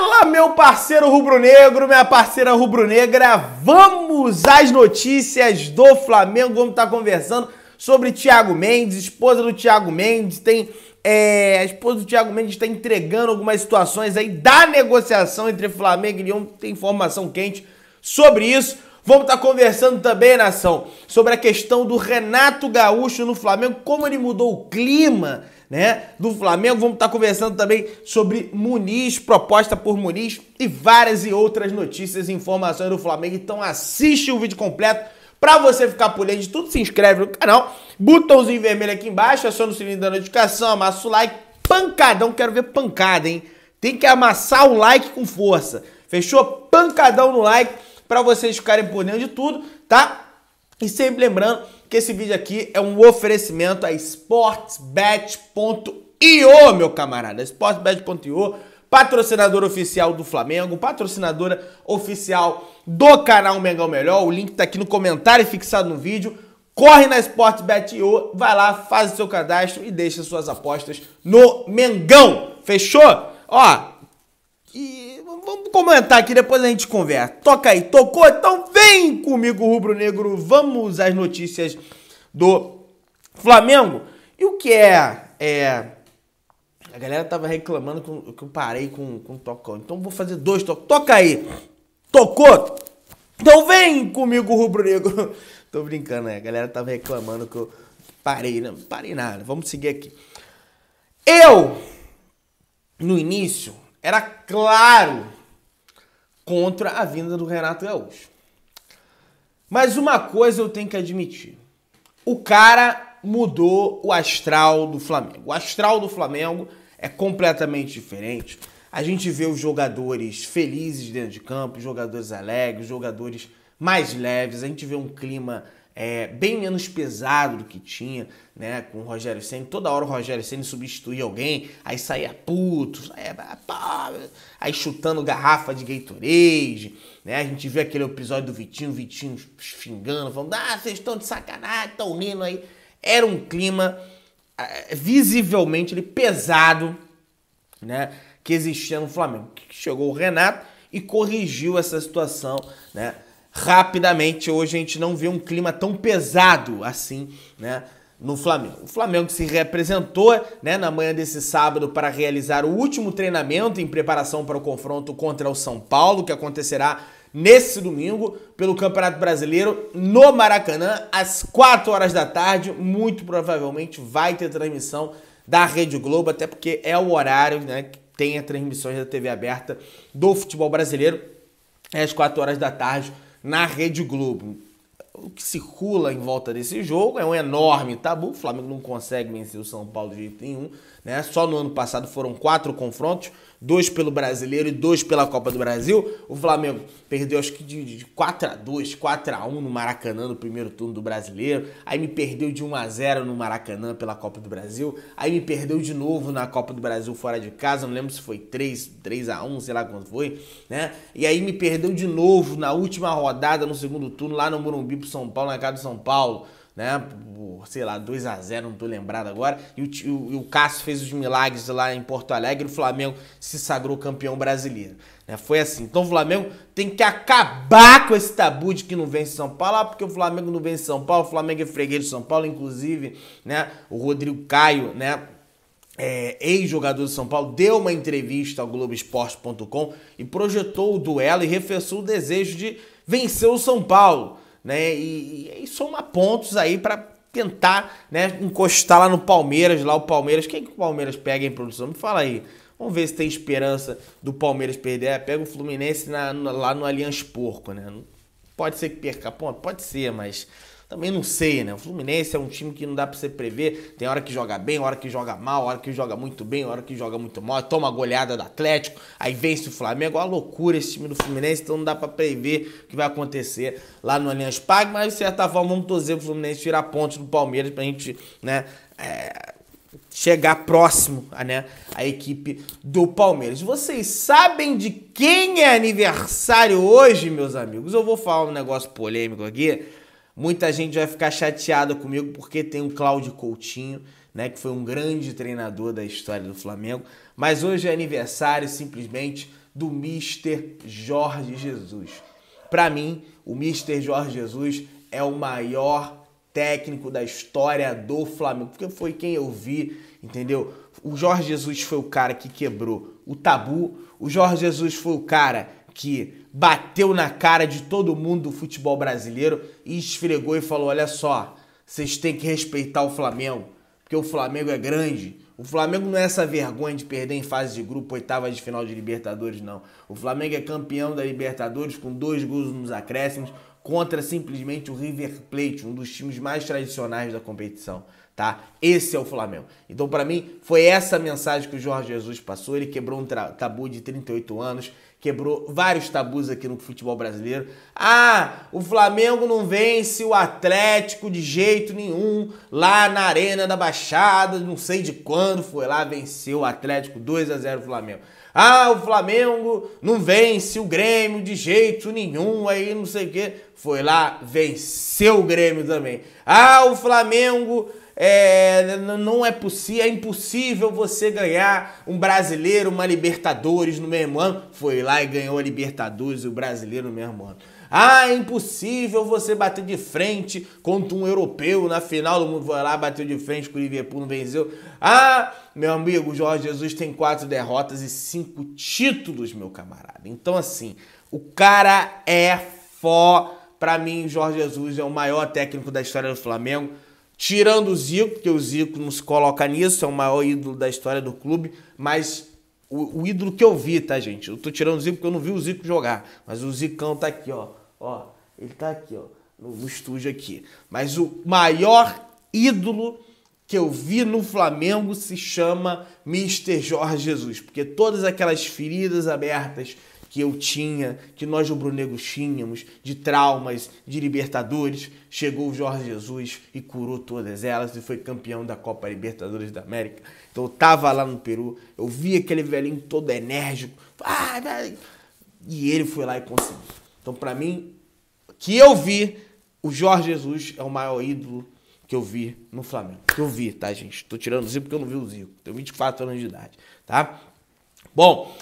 Fala, meu parceiro rubro-negro, minha parceira rubro-negra. Vamos às notícias do Flamengo. Vamos estar conversando sobre Thiago Mendes, esposa do Thiago Mendes. Tem é, a esposa do Thiago Mendes está entregando algumas situações aí da negociação entre Flamengo e Lyon. Tem informação quente sobre isso. Vamos estar conversando também, nação, sobre a questão do Renato Gaúcho no Flamengo, como ele mudou o clima né? Do Flamengo, vamos estar conversando também sobre Muniz, proposta por Muniz e várias e outras notícias e informações do Flamengo. Então assiste o vídeo completo. Para você ficar por dentro de tudo, se inscreve no canal, botãozinho vermelho aqui embaixo, aciona o sininho da notificação, amassa o like, pancadão, quero ver pancada, hein? Tem que amassar o like com força. Fechou? Pancadão no like para vocês ficarem por dentro de tudo, tá? E sempre lembrando que esse vídeo aqui é um oferecimento a sportsbet.io, meu camarada. sportsbet.io, patrocinador oficial do Flamengo, patrocinadora oficial do canal Mengão Melhor. O link tá aqui no comentário fixado no vídeo. Corre na sportsbet.io, vai lá, faz o seu cadastro e deixa suas apostas no Mengão. Fechou? Ó, e comentar aqui, depois a gente conversa. Toca aí, tocou? Então vem comigo, Rubro Negro. Vamos às notícias do Flamengo. E o que é. é... A galera tava reclamando que eu, parei com, com o tocão. Então vou fazer dois tocos. Toca aí! Tocou? Então vem comigo, Rubro Negro. Tô brincando, né? A galera tava reclamando que eu parei. Não, parei nada. Vamos seguir aqui. Eu, no início, era claro contra a vinda do Renato Gaúcho. Mas uma coisa eu tenho que admitir: o cara mudou o astral do Flamengo. O astral do Flamengo é completamente diferente. A gente vê os jogadores felizes dentro de campo, jogadores alegres, jogadores mais leves, a gente vê um clima é, bem menos pesado do que tinha, né, com o Rogério Senna. Toda hora o Rogério Senna substituía alguém, aí saía puto, aí chutando garrafa de Gatorade, né? A gente viu aquele episódio do Vitinho, Vitinho xingando, falando, ah, vocês estão de sacanagem, estão rindo aí. Era um clima é, visivelmente ele, pesado, né, que existia no Flamengo. Chegou o Renato e corrigiu essa situação, né? rapidamente. Hoje a gente não vê um clima tão pesado assim, né? No Flamengo. O Flamengo se representou né, na manhã desse sábado para realizar o último treinamento em preparação para o confronto contra o São Paulo, que acontecerá nesse domingo pelo Campeonato Brasileiro no Maracanã, às 4 horas da tarde. Muito provavelmente vai ter transmissão da Rede Globo, até porque é o horário né, que tem a transmissões da TV aberta do futebol brasileiro, às 4 horas da tarde na Rede Globo. O que circula em volta desse jogo é um enorme tabu. O Flamengo não consegue vencer o São Paulo de jeito nenhum. Né? Só no ano passado foram quatro confrontos dois pelo Brasileiro e dois pela Copa do Brasil. O Flamengo perdeu acho que de, de 4 a 2, 4 a 1 no Maracanã no primeiro turno do Brasileiro. Aí me perdeu de 1 a 0 no Maracanã pela Copa do Brasil. Aí me perdeu de novo na Copa do Brasil fora de casa, não lembro se foi 3, 3 a 1, sei lá quanto foi, né? E aí me perdeu de novo na última rodada no segundo turno lá no Morumbi pro São Paulo, na casa do São Paulo né? Sei lá, 2 a 0 não tô lembrado agora. E o, o, o Cássio fez os milagres lá em Porto Alegre, o Flamengo se sagrou campeão brasileiro. Né? Foi assim. Então o Flamengo tem que acabar com esse tabu de que não vence São Paulo, ah, porque o Flamengo não vence São Paulo, o Flamengo é freguês de São Paulo, inclusive, né? O Rodrigo Caio, né? É, ex-jogador de São Paulo, deu uma entrevista ao Globoesporte.com e projetou o duelo e refessou o desejo de vencer o São Paulo né? E, e, e somar pontos aí para tentar, né, encostar lá no Palmeiras, lá o Palmeiras. Quem que o Palmeiras pega em produção? Me fala aí. Vamos ver se tem esperança do Palmeiras perder. É, pega o Fluminense na, lá no Allianz Porco, né? Pode ser que perca ponto, pode ser, mas também não sei, né? O Fluminense é um time que não dá para você prever. Tem hora que joga bem, hora que joga mal, hora que joga muito bem, hora que joga muito mal. Toma a goleada do Atlético, aí vence o Flamengo. É uma loucura esse time do Fluminense, então não dá para prever o que vai acontecer lá no Allianz Parque. Mas, de certa forma, vamos torcer pro Fluminense tirar pontos do Palmeiras pra gente, né? É chegar próximo né, à equipe do Palmeiras. Vocês sabem de quem é aniversário hoje, meus amigos? Eu vou falar um negócio polêmico aqui, Muita gente vai ficar chateada comigo porque tem o Cláudio Coutinho, né, que foi um grande treinador da história do Flamengo, mas hoje é aniversário simplesmente do Mister Jorge Jesus. Para mim, o Mister Jorge Jesus é o maior técnico da história do Flamengo, porque foi quem eu vi, entendeu? O Jorge Jesus foi o cara que quebrou o tabu, o Jorge Jesus foi o cara que bateu na cara de todo mundo do futebol brasileiro e esfregou e falou: olha só, vocês têm que respeitar o Flamengo, porque o Flamengo é grande. O Flamengo não é essa vergonha de perder em fase de grupo, oitava de final de Libertadores, não. O Flamengo é campeão da Libertadores com dois gols nos acréscimos contra simplesmente o River Plate, um dos times mais tradicionais da competição, tá? Esse é o Flamengo. Então, para mim, foi essa mensagem que o Jorge Jesus passou. Ele quebrou um tabu de 38 anos quebrou vários tabus aqui no futebol brasileiro. Ah, o Flamengo não vence o Atlético de jeito nenhum lá na Arena da Baixada, não sei de quando foi lá, venceu o Atlético 2 a 0 o Flamengo. Ah, o Flamengo não vence o Grêmio de jeito nenhum, aí não sei o quê. Foi lá, venceu o Grêmio também. Ah, o Flamengo é, não é possível, é impossível você ganhar um brasileiro, uma Libertadores no mesmo ano. Foi lá e ganhou a Libertadores e o brasileiro no mesmo ano. Ah, é impossível você bater de frente contra um europeu na final do mundo. Foi lá, bateu de frente com o Liverpool, não venceu. Ah, meu amigo, Jorge Jesus tem quatro derrotas e cinco títulos, meu camarada. Então, assim, o cara é fó. Pra mim, Jorge Jesus é o maior técnico da história do Flamengo. Tirando o Zico, que o Zico nos coloca nisso, é o maior ídolo da história do clube, mas o, o ídolo que eu vi, tá, gente? Eu tô tirando o Zico porque eu não vi o Zico jogar, mas o Zicão tá aqui, ó. Ó, ele tá aqui, ó, no, no estúdio aqui. Mas o maior ídolo que eu vi no Flamengo se chama Mr. Jorge Jesus, porque todas aquelas feridas abertas que eu tinha, que nós rubro-negros tínhamos, de traumas, de libertadores, chegou o Jorge Jesus e curou todas elas e foi campeão da Copa Libertadores da América. Então eu tava lá no Peru, eu vi aquele velhinho todo enérgico, ah, e ele foi lá e conseguiu. Então para mim, que eu vi, o Jorge Jesus é o maior ídolo que eu vi no Flamengo. Que eu vi, tá, gente? Tô tirando o Zico porque eu não vi o Zico. Tenho 24 anos de idade, tá? Bom,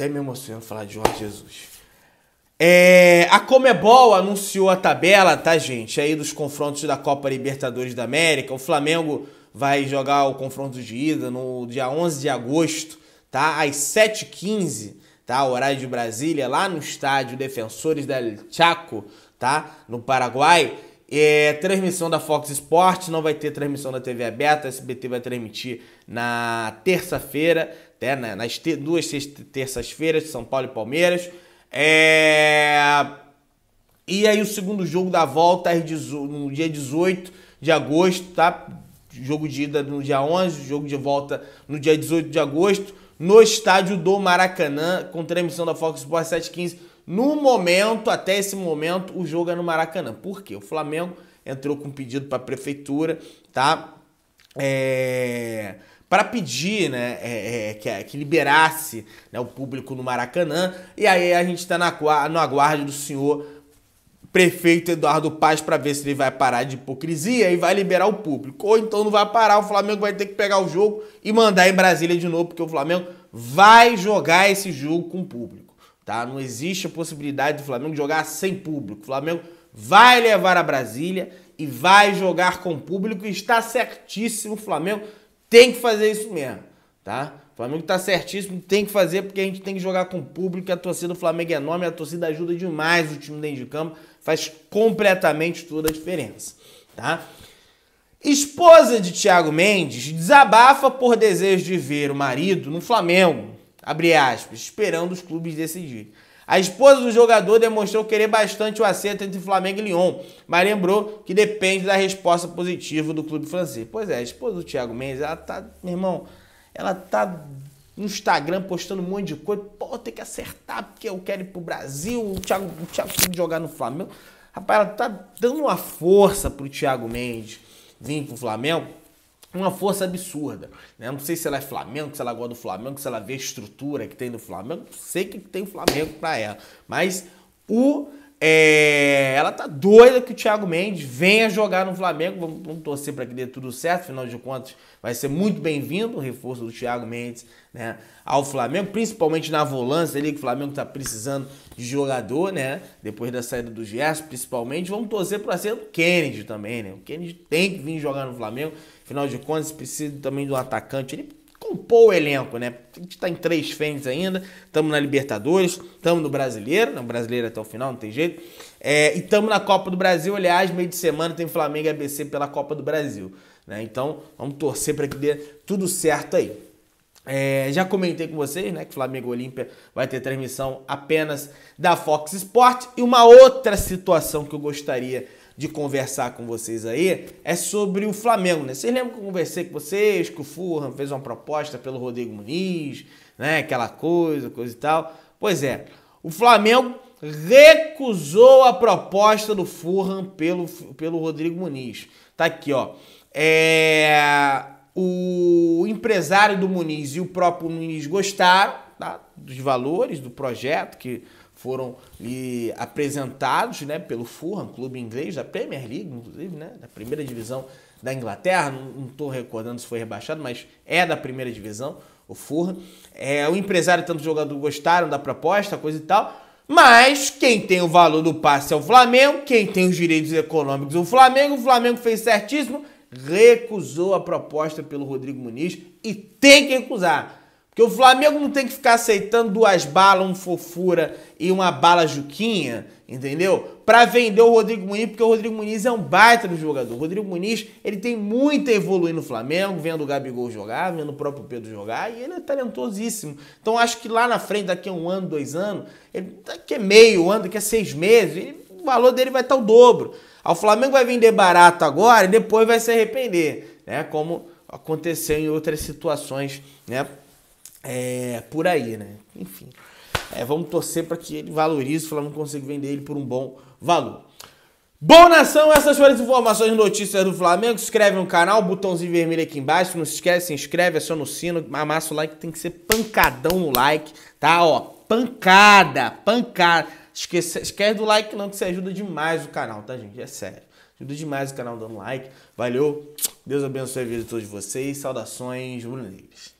até me emociono falar de Jorge Jesus. É, a Comebol anunciou a tabela, tá, gente? Aí dos confrontos da Copa Libertadores da América. O Flamengo vai jogar o confronto de ida no dia 11 de agosto, tá? Às 7h15, tá? Horário de Brasília, lá no estádio Defensores del Chaco, tá? No Paraguai. É, transmissão da Fox Sports, não vai ter transmissão da TV aberta, a SBT vai transmitir na terça-feira, né, nas te duas terças-feiras, São Paulo e Palmeiras. É... E aí o segundo jogo da volta no dia 18 de agosto, tá? Jogo de ida no dia 11, jogo de volta no dia 18 de agosto, no estádio do Maracanã, com transmissão da Fox Sports 715 no momento, até esse momento, o jogo é no Maracanã. Por quê? O Flamengo entrou com um pedido para a prefeitura, tá? É, para pedir né, é, é, que, que, liberasse né, o público no Maracanã. E aí a gente está no aguardo do senhor prefeito Eduardo Paz para ver se ele vai parar de hipocrisia e vai liberar o público. Ou então não vai parar, o Flamengo vai ter que pegar o jogo e mandar em Brasília de novo, porque o Flamengo vai jogar esse jogo com o público tá? Não existe a possibilidade do Flamengo jogar sem público. O Flamengo vai levar a Brasília e vai jogar com público e está certíssimo. O Flamengo tem que fazer isso mesmo, tá? O Flamengo está certíssimo, tem que fazer porque a gente tem que jogar com público. A torcida do Flamengo é enorme, a torcida ajuda demais o time dentro de campo, faz completamente toda a diferença, tá? Esposa de Thiago Mendes desabafa por desejo de ver o marido no Flamengo abre aspas, esperando os clubes decidirem. A esposa do jogador demonstrou querer bastante o acerto entre Flamengo e Lyon, mas lembrou que depende da resposta positiva do clube francês. Pois é, a esposa do Thiago Mendes, ela tá, meu irmão, ela tá no Instagram postando um monte de coisa. Pô, tem que acertar porque eu quero ir pro Brasil, o Thiago, o Thiago tem que jogar no Flamengo. Rapaz, ela tá dando uma força pro Thiago Mendes vir pro Flamengo uma força absurda. Né? Não sei se ela é Flamengo, se ela gosta do Flamengo, se ela vê a estrutura que tem do Flamengo. Sei que tem o Flamengo para ela. Mas o é, ela tá doida que o Thiago Mendes venha jogar no Flamengo. Vamos, vamos torcer para que dê tudo certo, afinal de contas, vai ser muito bem-vindo o reforço do Thiago Mendes né, ao Flamengo, principalmente na volância ali, que o Flamengo tá precisando de jogador, né? Depois da saída do Gerson, principalmente. Vamos torcer para ser o Kennedy também, né? O Kennedy tem que vir jogar no Flamengo, afinal de contas, precisa também do atacante. Ele compor o elenco, né? A gente está em três frentes ainda, estamos na Libertadores, estamos no Brasileiro, no né? Brasileiro até o final, não tem jeito. É, e estamos na Copa do Brasil, aliás, meio de semana tem Flamengo e ABC pela Copa do Brasil. Né? Então, vamos torcer para que dê tudo certo aí. É, já comentei com vocês né, que Flamengo Olímpia vai ter transmissão apenas da Fox Sport. E uma outra situação que eu gostaria de conversar com vocês aí é sobre o Flamengo, né? Vocês lembram que eu conversei com vocês, que o Fulham fez uma proposta pelo Rodrigo Muniz, né? Aquela coisa, coisa e tal. Pois é, o Flamengo recusou a proposta do Fulham pelo, pelo Rodrigo Muniz. Tá aqui, ó. É... O empresário do Muniz e o próprio Muniz gostaram tá? dos valores do projeto que foram lhe apresentados né, pelo Fulham, clube inglês da Premier League, inclusive, né, da primeira divisão da Inglaterra. Não estou recordando se foi rebaixado, mas é da primeira divisão, o Fulham. É, o empresário e tanto jogador gostaram da proposta, coisa e tal. Mas quem tem o valor do passe é o Flamengo, quem tem os direitos econômicos é o Flamengo. O Flamengo fez certíssimo, recusou a proposta pelo Rodrigo Muniz e tem que recusar. Que o Flamengo não tem que ficar aceitando duas balas, um fofura e uma bala juquinha, entendeu? Para vender o Rodrigo Muniz, porque o Rodrigo Muniz é um baita no jogador. O Rodrigo Muniz, ele tem muito a evoluir no Flamengo, vendo o Gabigol jogar, vendo o próprio Pedro jogar, e ele é talentosíssimo. Então acho que lá na frente, daqui a um ano, dois anos, ele, daqui a meio ano, daqui a seis meses, ele, o valor dele vai estar o dobro. Ah, o Flamengo vai vender barato agora e depois vai se arrepender, né? Como aconteceu em outras situações, né? É, por aí, né? Enfim. É, vamos torcer para que ele valorize, o Flamengo consiga vender ele por um bom valor. Bom, nação, essas foram as informações e notícias do Flamengo. Se inscreve no canal, botãozinho vermelho aqui embaixo. Não se esquece, se inscreve, aciona o sino, amassa o like, tem que ser pancadão no like, tá? Ó, pancada, pancada. Esquece, esquece do like não, que você ajuda demais o canal, tá, gente? É sério. Ajuda demais o canal dando like. Valeu, Deus abençoe a vida de todos vocês. Saudações, Bruno Negres.